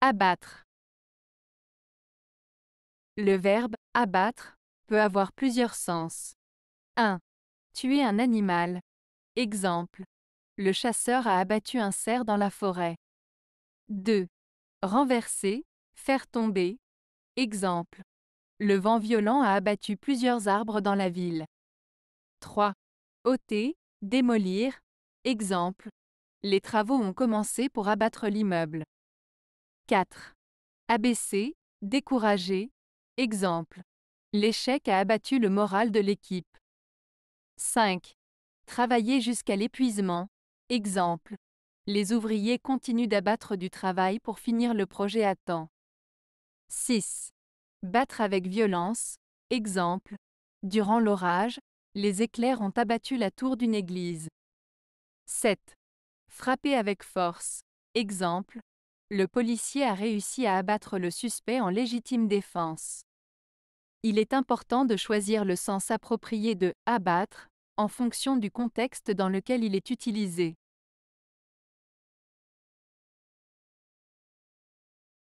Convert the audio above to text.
Abattre. Le verbe abattre peut avoir plusieurs sens. 1. Tuer un animal. Exemple. Le chasseur a abattu un cerf dans la forêt. 2. Renverser, faire tomber. Exemple. Le vent violent a abattu plusieurs arbres dans la ville. 3. ôter, démolir. Exemple. Les travaux ont commencé pour abattre l'immeuble. 4. Abaisser, décourager. Exemple. L'échec a abattu le moral de l'équipe. 5. Travailler jusqu'à l'épuisement. Exemple. Les ouvriers continuent d'abattre du travail pour finir le projet à temps. 6. Battre avec violence. Exemple. Durant l'orage, les éclairs ont abattu la tour d'une église. 7. Frapper avec force. Exemple le policier a réussi à abattre le suspect en légitime défense. Il est important de choisir le sens approprié de abattre en fonction du contexte dans lequel il est utilisé.